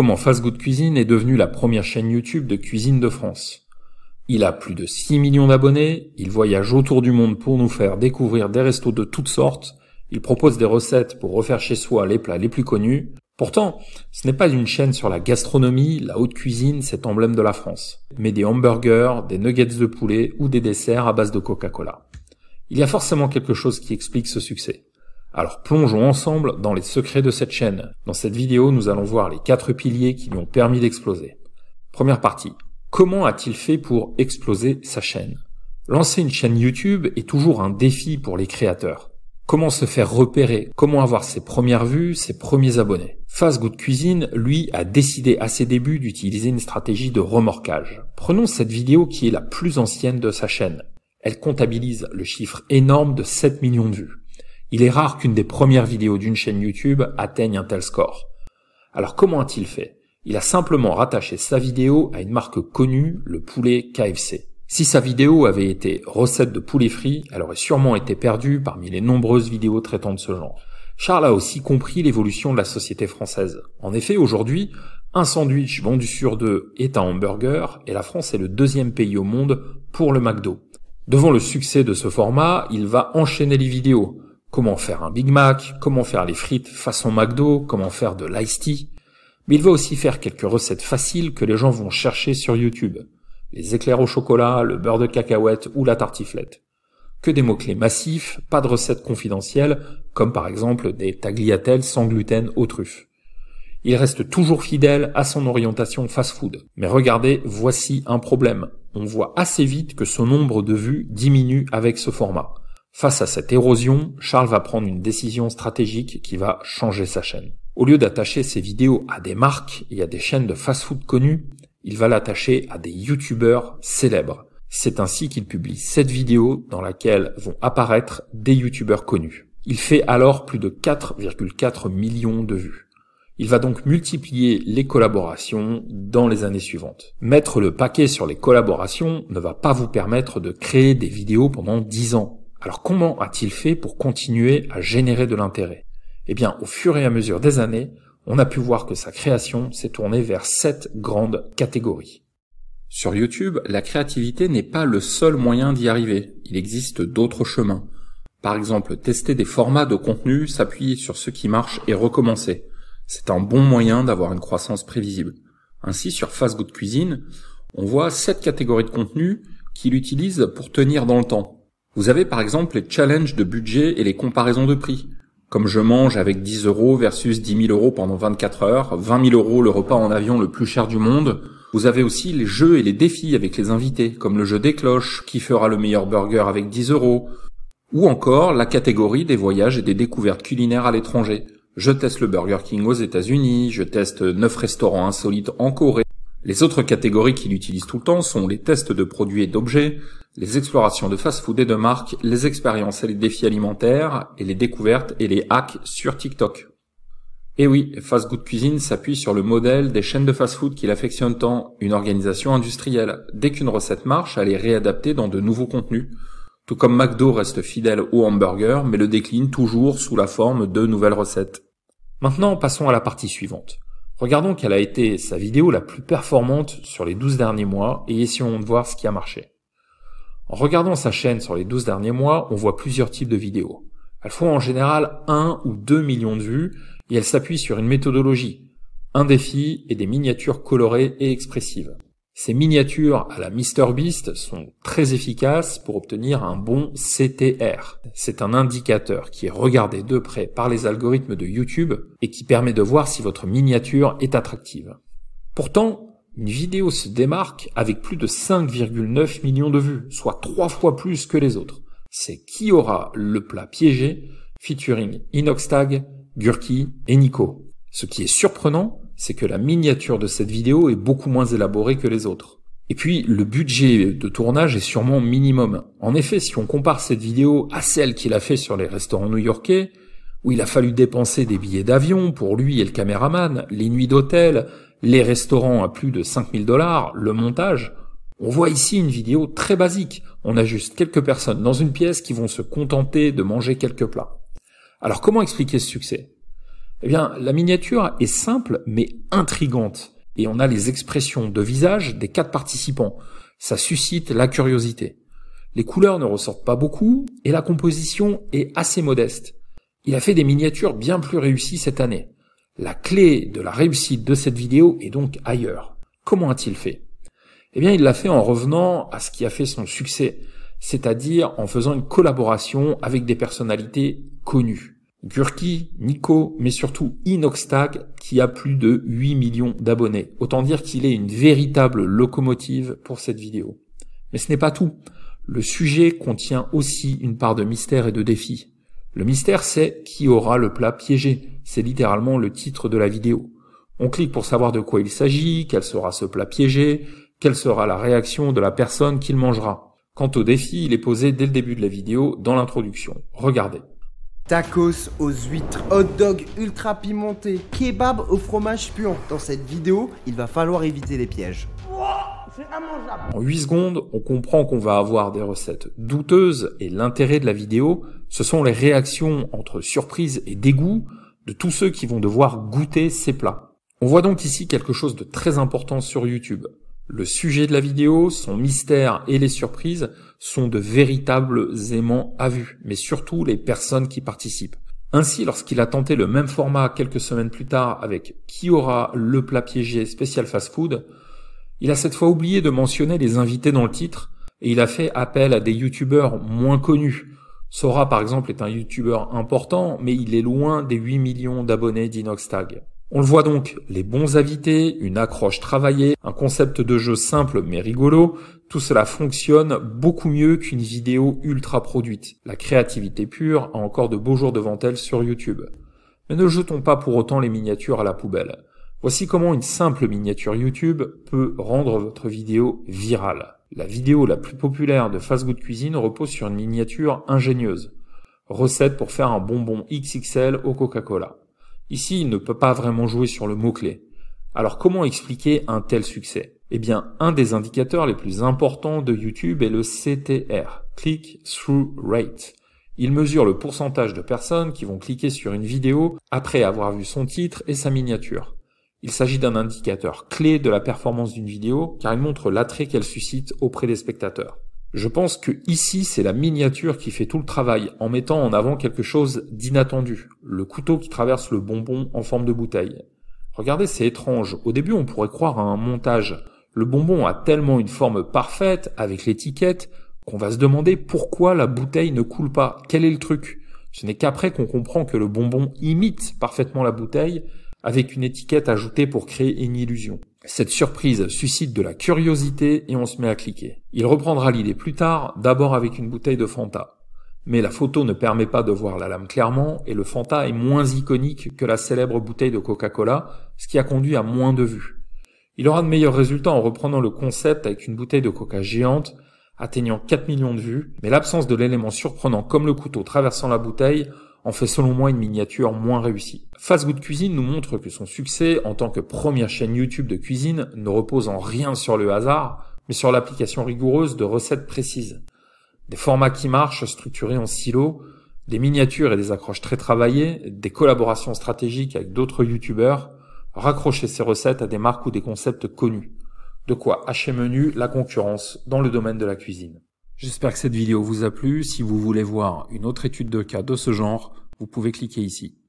comment Fast Cuisine est devenue la première chaîne YouTube de cuisine de France. Il a plus de 6 millions d'abonnés, il voyage autour du monde pour nous faire découvrir des restos de toutes sortes, il propose des recettes pour refaire chez soi les plats les plus connus. Pourtant, ce n'est pas une chaîne sur la gastronomie, la haute cuisine, cet emblème de la France, mais des hamburgers, des nuggets de poulet ou des desserts à base de Coca-Cola. Il y a forcément quelque chose qui explique ce succès. Alors plongeons ensemble dans les secrets de cette chaîne. Dans cette vidéo, nous allons voir les quatre piliers qui lui ont permis d'exploser. Première partie. Comment a-t-il fait pour exploser sa chaîne Lancer une chaîne YouTube est toujours un défi pour les créateurs. Comment se faire repérer Comment avoir ses premières vues, ses premiers abonnés Fast Good Cuisine, lui, a décidé à ses débuts d'utiliser une stratégie de remorquage. Prenons cette vidéo qui est la plus ancienne de sa chaîne. Elle comptabilise le chiffre énorme de 7 millions de vues. Il est rare qu'une des premières vidéos d'une chaîne YouTube atteigne un tel score. Alors comment a-t-il fait Il a simplement rattaché sa vidéo à une marque connue, le poulet KFC. Si sa vidéo avait été recette de poulet frit, elle aurait sûrement été perdue parmi les nombreuses vidéos traitant de ce genre. Charles a aussi compris l'évolution de la société française. En effet, aujourd'hui, un sandwich vendu sur deux est un hamburger et la France est le deuxième pays au monde pour le McDo. Devant le succès de ce format, il va enchaîner les vidéos. Comment faire un Big Mac, comment faire les frites façon McDo, comment faire de l'ice tea. Mais il va aussi faire quelques recettes faciles que les gens vont chercher sur YouTube. Les éclairs au chocolat, le beurre de cacahuète ou la tartiflette. Que des mots-clés massifs, pas de recettes confidentielles, comme par exemple des tagliatelles sans gluten aux truffes. Il reste toujours fidèle à son orientation fast-food. Mais regardez, voici un problème. On voit assez vite que son nombre de vues diminue avec ce format. Face à cette érosion, Charles va prendre une décision stratégique qui va changer sa chaîne. Au lieu d'attacher ses vidéos à des marques et à des chaînes de fast-food connues, il va l'attacher à des youtubeurs célèbres. C'est ainsi qu'il publie cette vidéo dans laquelle vont apparaître des youtubeurs connus. Il fait alors plus de 4,4 millions de vues. Il va donc multiplier les collaborations dans les années suivantes. Mettre le paquet sur les collaborations ne va pas vous permettre de créer des vidéos pendant 10 ans. Alors comment a-t-il fait pour continuer à générer de l'intérêt Eh bien, au fur et à mesure des années, on a pu voir que sa création s'est tournée vers sept grandes catégories. Sur YouTube, la créativité n'est pas le seul moyen d'y arriver, il existe d'autres chemins. Par exemple, tester des formats de contenu, s'appuyer sur ce qui marche et recommencer. C'est un bon moyen d'avoir une croissance prévisible. Ainsi, sur Fast Good Cuisine, on voit sept catégories de contenu qu'il utilise pour tenir dans le temps. Vous avez par exemple les challenges de budget et les comparaisons de prix. Comme je mange avec 10 euros versus 10 000 euros pendant 24 heures, 20 000 euros le repas en avion le plus cher du monde. Vous avez aussi les jeux et les défis avec les invités, comme le jeu des cloches, qui fera le meilleur burger avec 10 euros. Ou encore la catégorie des voyages et des découvertes culinaires à l'étranger. Je teste le Burger King aux États-Unis, je teste 9 restaurants insolites en Corée, les autres catégories qu'il utilise tout le temps sont les tests de produits et d'objets, les explorations de fast-food et de marques, les expériences et les défis alimentaires, et les découvertes et les hacks sur TikTok. Et eh oui, Fast Good Cuisine s'appuie sur le modèle des chaînes de fast-food qu'il affectionne tant, une organisation industrielle. Dès qu'une recette marche, elle est réadaptée dans de nouveaux contenus. Tout comme McDo reste fidèle au hamburger, mais le décline toujours sous la forme de nouvelles recettes. Maintenant, passons à la partie suivante. Regardons quelle a été sa vidéo la plus performante sur les 12 derniers mois et essayons de voir ce qui a marché. En regardant sa chaîne sur les 12 derniers mois, on voit plusieurs types de vidéos. Elles font en général 1 ou 2 millions de vues et elles s'appuient sur une méthodologie, un défi et des miniatures colorées et expressives. Ces miniatures à la MrBeast sont très efficaces pour obtenir un bon CTR. C'est un indicateur qui est regardé de près par les algorithmes de YouTube et qui permet de voir si votre miniature est attractive. Pourtant, une vidéo se démarque avec plus de 5,9 millions de vues, soit trois fois plus que les autres. C'est qui aura le plat piégé featuring Inoxtag, Gurki et Nico. Ce qui est surprenant, c'est que la miniature de cette vidéo est beaucoup moins élaborée que les autres. Et puis, le budget de tournage est sûrement minimum. En effet, si on compare cette vidéo à celle qu'il a fait sur les restaurants new-yorkais, où il a fallu dépenser des billets d'avion pour lui et le caméraman, les nuits d'hôtel, les restaurants à plus de 5000 dollars, le montage, on voit ici une vidéo très basique. On a juste quelques personnes dans une pièce qui vont se contenter de manger quelques plats. Alors comment expliquer ce succès eh bien, la miniature est simple mais intrigante, et on a les expressions de visage des quatre participants. Ça suscite la curiosité. Les couleurs ne ressortent pas beaucoup, et la composition est assez modeste. Il a fait des miniatures bien plus réussies cette année. La clé de la réussite de cette vidéo est donc ailleurs. Comment a-t-il fait Eh bien, il l'a fait en revenant à ce qui a fait son succès, c'est-à-dire en faisant une collaboration avec des personnalités connues. Gurki, Nico, mais surtout Inoxtag, qui a plus de 8 millions d'abonnés. Autant dire qu'il est une véritable locomotive pour cette vidéo. Mais ce n'est pas tout. Le sujet contient aussi une part de mystère et de défi. Le mystère, c'est qui aura le plat piégé. C'est littéralement le titre de la vidéo. On clique pour savoir de quoi il s'agit, quel sera ce plat piégé, quelle sera la réaction de la personne qui le mangera. Quant au défi, il est posé dès le début de la vidéo dans l'introduction. Regardez. Tacos aux huîtres, hot dog ultra pimenté, kebab au fromage puant. Dans cette vidéo, il va falloir éviter les pièges. En 8 secondes, on comprend qu'on va avoir des recettes douteuses et l'intérêt de la vidéo, ce sont les réactions entre surprise et dégoût de tous ceux qui vont devoir goûter ces plats. On voit donc ici quelque chose de très important sur YouTube. Le sujet de la vidéo, son mystère et les surprises sont de véritables aimants à vue, mais surtout les personnes qui participent. Ainsi, lorsqu'il a tenté le même format quelques semaines plus tard avec Qui aura le plat piégé spécial fast-food, il a cette fois oublié de mentionner les invités dans le titre et il a fait appel à des youtubeurs moins connus. Sora par exemple est un youtubeur important, mais il est loin des 8 millions d'abonnés d'Inoxtag. On le voit donc, les bons invités, une accroche travaillée, un concept de jeu simple mais rigolo, tout cela fonctionne beaucoup mieux qu'une vidéo ultra produite. La créativité pure a encore de beaux jours devant elle sur YouTube. Mais ne jetons pas pour autant les miniatures à la poubelle. Voici comment une simple miniature YouTube peut rendre votre vidéo virale. La vidéo la plus populaire de Fast Good Cuisine repose sur une miniature ingénieuse. Recette pour faire un bonbon XXL au Coca-Cola. Ici, il ne peut pas vraiment jouer sur le mot-clé. Alors comment expliquer un tel succès Eh bien, un des indicateurs les plus importants de YouTube est le CTR, Click Through Rate. Il mesure le pourcentage de personnes qui vont cliquer sur une vidéo après avoir vu son titre et sa miniature. Il s'agit d'un indicateur clé de la performance d'une vidéo car il montre l'attrait qu'elle suscite auprès des spectateurs. Je pense que ici, c'est la miniature qui fait tout le travail, en mettant en avant quelque chose d'inattendu. Le couteau qui traverse le bonbon en forme de bouteille. Regardez, c'est étrange. Au début, on pourrait croire à un montage. Le bonbon a tellement une forme parfaite, avec l'étiquette, qu'on va se demander pourquoi la bouteille ne coule pas. Quel est le truc? Ce n'est qu'après qu'on comprend que le bonbon imite parfaitement la bouteille, avec une étiquette ajoutée pour créer une illusion. Cette surprise suscite de la curiosité et on se met à cliquer. Il reprendra l'idée plus tard, d'abord avec une bouteille de Fanta. Mais la photo ne permet pas de voir la lame clairement et le Fanta est moins iconique que la célèbre bouteille de Coca-Cola, ce qui a conduit à moins de vues. Il aura de meilleurs résultats en reprenant le concept avec une bouteille de Coca géante, atteignant 4 millions de vues, mais l'absence de l'élément surprenant comme le couteau traversant la bouteille en fait selon moi une miniature moins réussie. Fast Cuisine nous montre que son succès en tant que première chaîne YouTube de cuisine ne repose en rien sur le hasard, mais sur l'application rigoureuse de recettes précises. Des formats qui marchent structurés en silos, des miniatures et des accroches très travaillées, des collaborations stratégiques avec d'autres youtubeurs, raccrocher ces recettes à des marques ou des concepts connus. De quoi hacher menu la concurrence dans le domaine de la cuisine. J'espère que cette vidéo vous a plu. Si vous voulez voir une autre étude de cas de ce genre, vous pouvez cliquer ici.